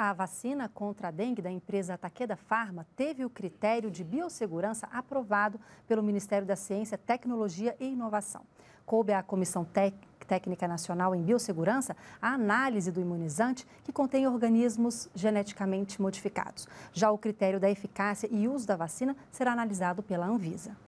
A vacina contra a dengue da empresa Takeda Pharma teve o critério de biossegurança aprovado pelo Ministério da Ciência, Tecnologia e Inovação. Coube à Comissão Técnica Nacional em Biossegurança a análise do imunizante que contém organismos geneticamente modificados. Já o critério da eficácia e uso da vacina será analisado pela Anvisa.